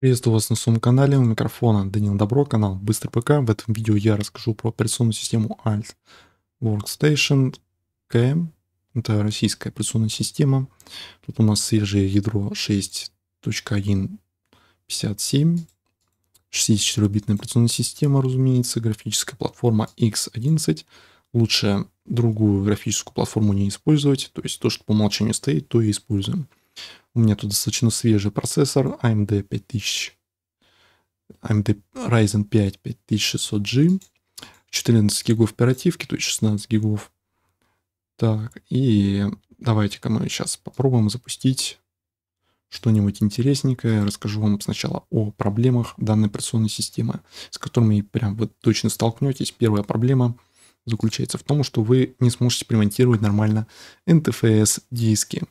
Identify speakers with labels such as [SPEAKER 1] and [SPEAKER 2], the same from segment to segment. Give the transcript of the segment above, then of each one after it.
[SPEAKER 1] Приветствую вас на своем канале, у микрофона Данил Добро, канал Быстрый ПК. В этом видео я расскажу про операционную систему Alt Workstation KM. Это российская операционная система. Тут у нас свежее ядро 6.1.57. 64-битная операционная система, разумеется, графическая платформа X11. Лучше другую графическую платформу не использовать, то есть то, что по умолчанию стоит, то и используем. У меня тут достаточно свежий процессор AMD 5000, AMD Ryzen 5 5600G, 14 гигов оперативки, то есть 16 гигов. Так, и давайте-ка мы сейчас попробуем запустить что-нибудь интересненькое. Расскажу вам сначала о проблемах данной операционной системы, с которыми прям вы точно столкнетесь. Первая проблема заключается в том, что вы не сможете примонтировать нормально NTFS диски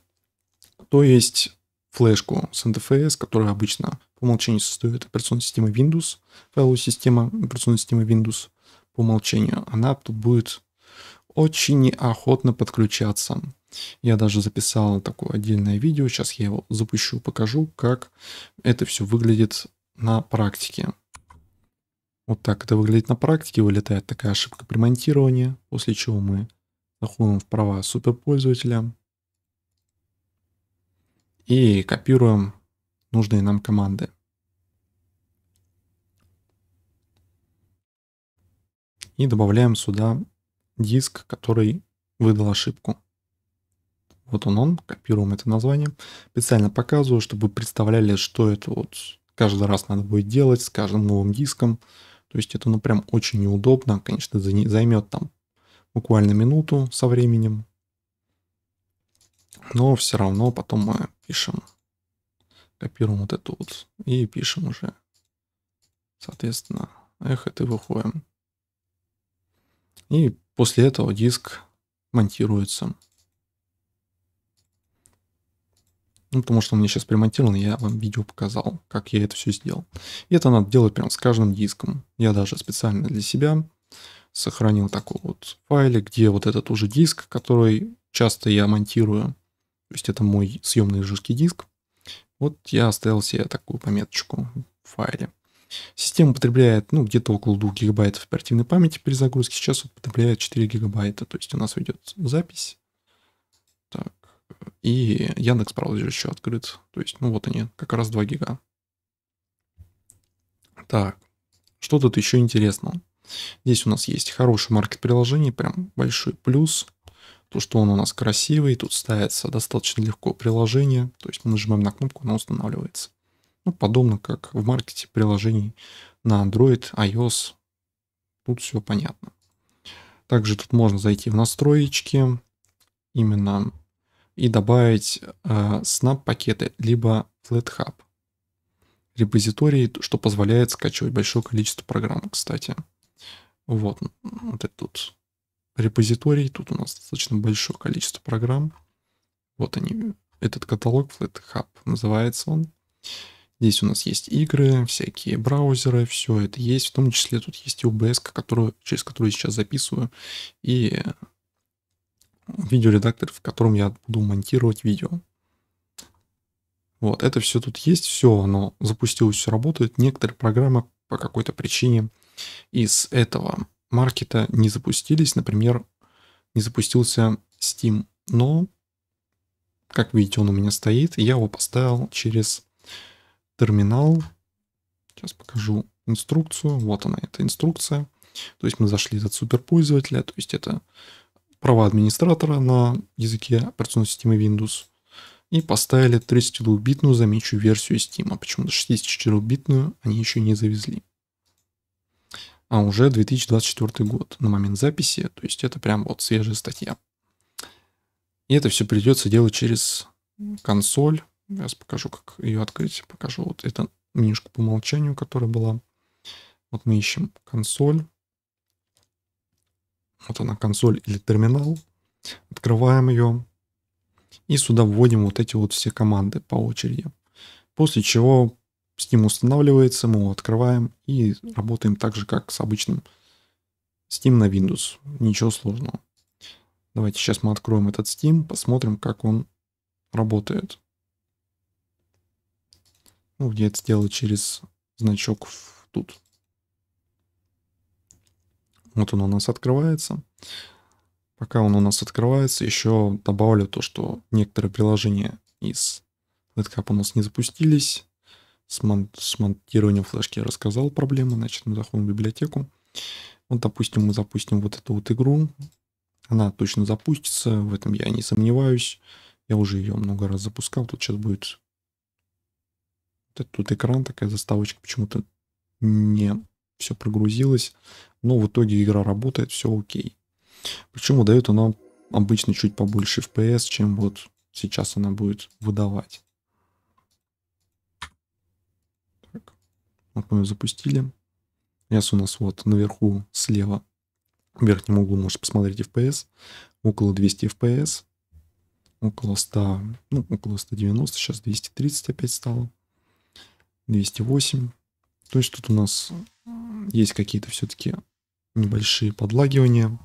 [SPEAKER 1] то есть флешку с NTFS, которая обычно по умолчанию состоит операционной системы Windows, файловая система операционной системы Windows по умолчанию, она тут будет очень неохотно подключаться. Я даже записал такое отдельное видео, сейчас я его запущу, покажу, как это все выглядит на практике. Вот так это выглядит на практике, вылетает такая ошибка при монтировании, после чего мы заходим в права суперпользователя, и копируем нужные нам команды. И добавляем сюда диск, который выдал ошибку. Вот он он, копируем это название. Специально показываю, чтобы вы представляли, что это вот каждый раз надо будет делать с каждым новым диском. То есть это ну прям очень неудобно, конечно, займет там буквально минуту со временем, но все равно потом мы пишем, копируем вот эту вот и пишем уже, соответственно, эхо и выходим. И после этого диск монтируется. Ну, потому что он мне сейчас примонтирован, я вам видео показал, как я это все сделал. И это надо делать прям с каждым диском. Я даже специально для себя сохранил такой вот файлик, где вот этот уже диск, который часто я монтирую, то есть это мой съемный жесткий диск. Вот я оставил себе такую пометочку в файле. Система потребляет ну, где-то около 2 гигабайтов оперативной памяти при загрузке. Сейчас вот потребляет 4 гигабайта. То есть у нас идет запись. Так. И Яндекс браузер еще открыт. То есть, ну вот они, как раз 2 гига. Так. Что тут еще интересного? Здесь у нас есть хороший маркет приложений, прям большой плюс то, что он у нас красивый, тут ставится достаточно легко приложение, то есть мы нажимаем на кнопку, оно устанавливается. Ну, подобно как в маркете приложений на Android, iOS, тут все понятно. Также тут можно зайти в настройки, именно и добавить э, snap пакеты, либо FlatHub репозиторий, что позволяет скачивать большое количество программ, кстати. Вот, вот это тут репозиторий. Тут у нас достаточно большое количество программ. Вот они. Этот каталог FlatHub называется он. Здесь у нас есть игры, всякие браузеры, все это есть. В том числе тут есть и OBS, которую, через которую я сейчас записываю, и э, видеоредактор, в котором я буду монтировать видео. Вот, это все тут есть, все оно запустилось, все работает. Некоторые программы по какой-то причине из этого маркета не запустились, например, не запустился Steam, но, как видите, он у меня стоит, я его поставил через терминал. Сейчас покажу инструкцию, вот она, эта инструкция. То есть мы зашли этот суперпользователя, то есть это права администратора на языке операционной системы Windows. И поставили 32-битную, замечу, версию Steam. А почему-то 64-битную они еще не завезли а уже 2024 год на момент записи, то есть это прям вот свежая статья. И это все придется делать через консоль. Я покажу, как ее открыть. Покажу вот это менюшку по умолчанию, которая была. Вот мы ищем консоль. Вот она, консоль или терминал. Открываем ее. И сюда вводим вот эти вот все команды по очереди. После чего с ним устанавливается, мы его открываем и работаем так же, как с обычным Steam на Windows. Ничего сложного. Давайте сейчас мы откроем этот Steam, посмотрим, как он работает. Ну, где это сделать через значок тут. Вот он у нас открывается. Пока он у нас открывается, еще добавлю то, что некоторые приложения из LetCap у нас не запустились с, мон- с монтированием флешки я рассказал проблемы, значит, мы заходим в библиотеку. Вот, допустим, мы запустим вот эту вот игру. Она точно запустится, в этом я не сомневаюсь. Я уже ее много раз запускал. Тут сейчас будет вот этот вот экран, такая заставочка почему-то не все прогрузилось. Но в итоге игра работает, все окей. Причем выдает она обычно чуть побольше FPS, чем вот сейчас она будет выдавать. вот напомню, запустили. Сейчас у нас вот наверху слева в верхнем углу можете посмотреть FPS, около 200 FPS, около 100, ну, около 190, сейчас 230 опять стало, 208. То есть тут у нас есть какие-то все-таки небольшие подлагивания,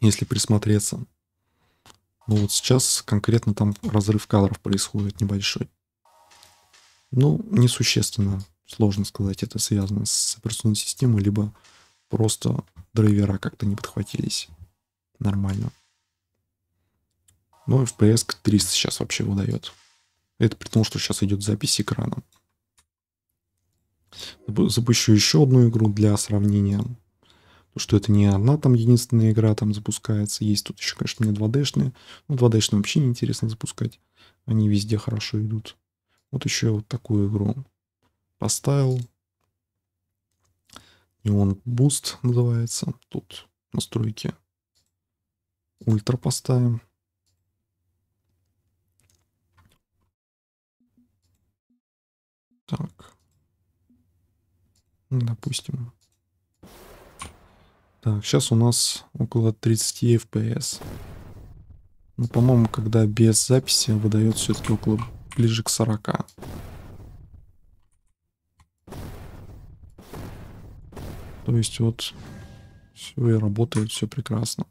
[SPEAKER 1] если присмотреться. Но ну вот сейчас конкретно там разрыв кадров происходит небольшой. Ну, несущественно сложно сказать, это связано с операционной системой, либо просто драйвера как-то не подхватились нормально. Но FPS 300 сейчас вообще выдает. Это при том, что сейчас идет запись экрана. Запущу еще одну игру для сравнения. То, что это не одна там единственная игра там запускается. Есть тут еще, конечно, не 2D-шные. Но ну, 2D-шные вообще неинтересно запускать. Они везде хорошо идут. Вот еще вот такую игру оставил. И он буст называется. Тут настройки ультра поставим. Так. Допустим. Так, сейчас у нас около 30 FPS. Ну, по-моему, когда без записи выдает все-таки около ближе к 40. То есть вот все и работает, все прекрасно.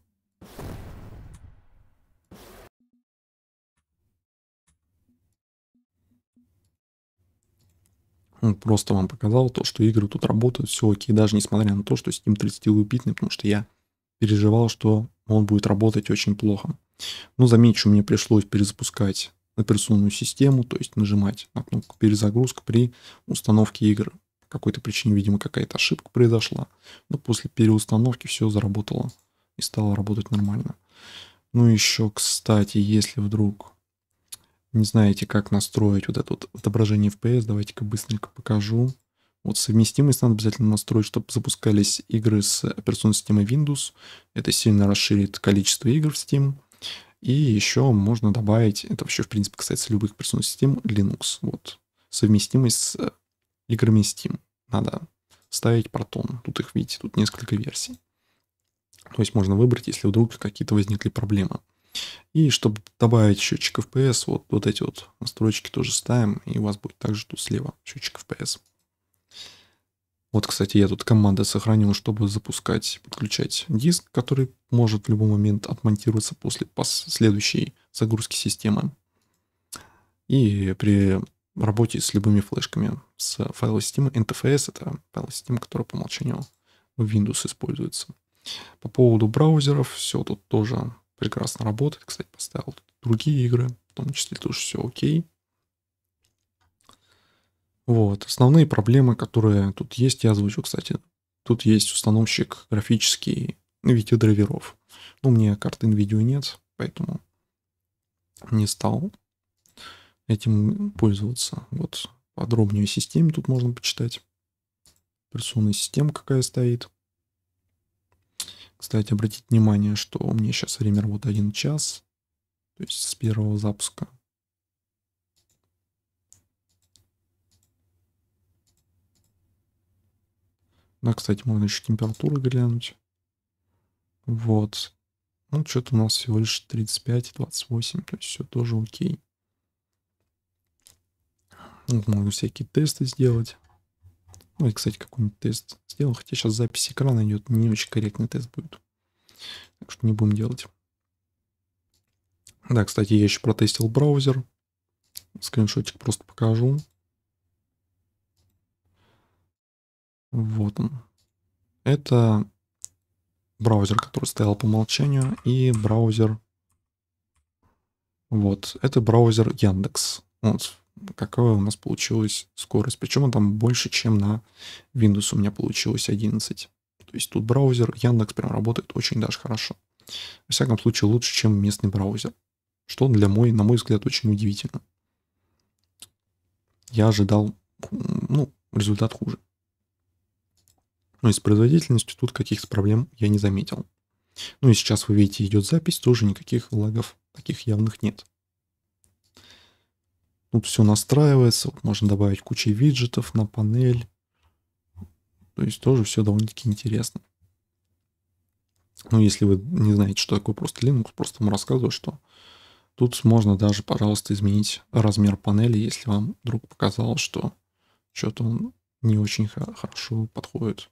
[SPEAKER 1] Просто вам показал то, что игры тут работают, все окей, даже несмотря на то, что Steam 30-убитный, потому что я переживал, что он будет работать очень плохо. Но замечу, мне пришлось перезапускать операционную систему, то есть нажимать на кнопку перезагрузка при установке игры какой-то причине, видимо, какая-то ошибка произошла. Но после переустановки все заработало и стало работать нормально. Ну еще, кстати, если вдруг не знаете, как настроить вот это вот отображение FPS, давайте-ка быстренько покажу. Вот совместимость надо обязательно настроить, чтобы запускались игры с операционной системой Windows. Это сильно расширит количество игр в Steam. И еще можно добавить, это вообще в принципе касается любых операционных систем, Linux. Вот совместимость с играми Steam надо ставить протон. Тут их, видите, тут несколько версий. То есть можно выбрать, если вдруг какие-то возникли проблемы. И чтобы добавить счетчик FPS, вот, вот эти вот настройки тоже ставим, и у вас будет также тут слева счетчик FPS. Вот, кстати, я тут команды сохранил, чтобы запускать, подключать диск, который может в любой момент отмонтироваться после последующей загрузки системы. И при работе с любыми флешками, с файловой системы. NTFS — это файловая система, которая по умолчанию в Windows используется. По поводу браузеров, все тут тоже прекрасно работает. Кстати, поставил другие игры, в том числе тоже все окей. Вот. Основные проблемы, которые тут есть, я озвучу, кстати. Тут есть установщик графический видеодрайверов. Ну, меня карты NVIDIA нет, поэтому не стал этим пользоваться. Вот подробнее о системе тут можно почитать. Операционная система какая стоит. Кстати, обратите внимание, что у меня сейчас время работы 1 час. То есть с первого запуска. Да, кстати, можно еще температуры глянуть. Вот. Ну, что-то у нас всего лишь 35 28, то есть все тоже окей. Вот могу ну, всякие тесты сделать. Ну и, кстати, какой-нибудь тест сделал. Хотя сейчас запись экрана идет, не очень корректный тест будет. Так что не будем делать. Да, кстати, я еще протестил браузер. Скриншотик просто покажу. Вот он. Это браузер, который стоял по умолчанию, и браузер... Вот, это браузер Яндекс. Вот, какая у нас получилась скорость. Причем там больше, чем на Windows у меня получилось 11. То есть тут браузер Яндекс прям работает очень даже хорошо. Во всяком случае, лучше, чем местный браузер. Что для мой, на мой взгляд, очень удивительно. Я ожидал, ну, результат хуже. Ну и с производительностью тут каких-то проблем я не заметил. Ну и сейчас вы видите, идет запись, тоже никаких лагов таких явных нет. Тут ну, все настраивается, вот можно добавить кучу виджетов на панель. То есть тоже все довольно-таки интересно. Ну, если вы не знаете, что такое просто Linux, просто вам рассказываю, что тут можно даже, пожалуйста, изменить размер панели, если вам вдруг показалось, что что-то он не очень хорошо подходит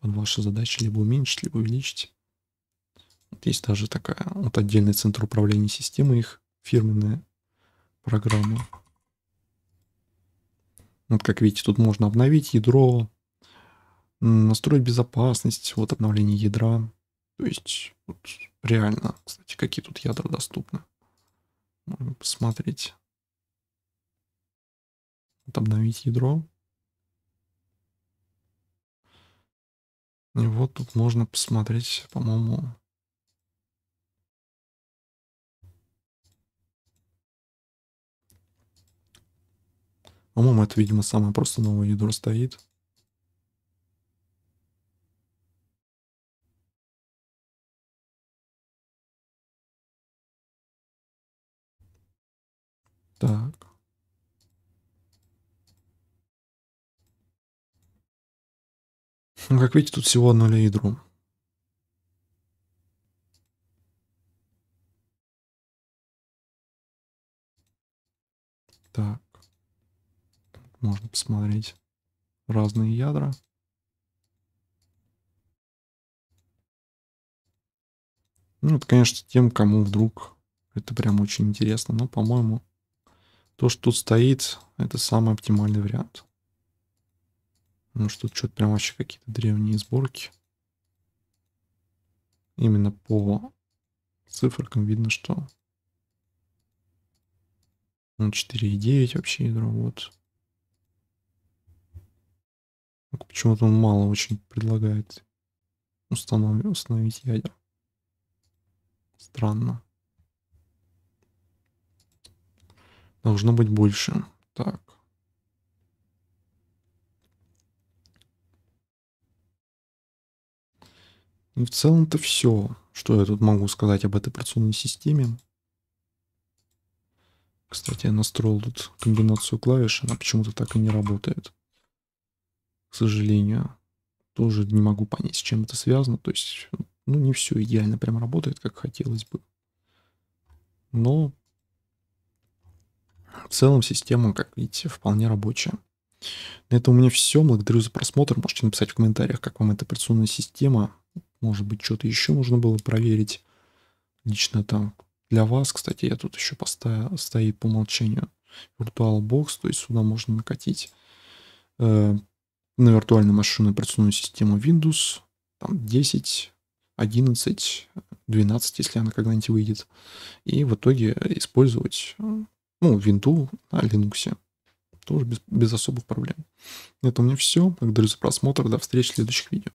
[SPEAKER 1] под ваши задачи, либо уменьшить, либо увеличить. Вот есть даже такая вот отдельный центр управления системой, их фирменная программа. Вот как видите, тут можно обновить ядро, настроить безопасность, вот обновление ядра. То есть вот реально, кстати, какие тут ядра доступны. Можем посмотреть. Вот обновить ядро. И вот тут можно посмотреть, по-моему, По-моему, а это, видимо, самое просто новое ядро стоит. Так. Ну, как видите, тут всего одно ядро. Так. Можно посмотреть разные ядра. Ну, это, конечно, тем, кому вдруг это прям очень интересно. Но, по-моему, то, что тут стоит, это самый оптимальный вариант. Ну что тут что-то прям вообще какие-то древние сборки. Именно по циферкам видно, что ну, 4,9 вообще ядро. Вот. Почему-то он мало очень предлагает установить, установить ядер. Странно. Должно быть больше. Так. И в целом-то все, что я тут могу сказать об этой операционной системе. Кстати, я настроил тут комбинацию клавиш, она почему-то так и не работает к сожалению. Тоже не могу понять, с чем это связано. То есть, ну, не все идеально прям работает, как хотелось бы. Но в целом система, как видите, вполне рабочая. На этом у меня все. Благодарю за просмотр. Можете написать в комментариях, как вам эта операционная система. Может быть, что-то еще нужно было проверить. Лично там для вас, кстати, я тут еще поставил, стоит по умолчанию VirtualBox, то есть сюда можно накатить э, на виртуальную машину операционную систему Windows, там 10, 11, 12, если она когда-нибудь выйдет, и в итоге использовать ну, Windows на Linux. Тоже без, без особых проблем. Это у меня все. Благодарю за просмотр. До встречи в следующих видео.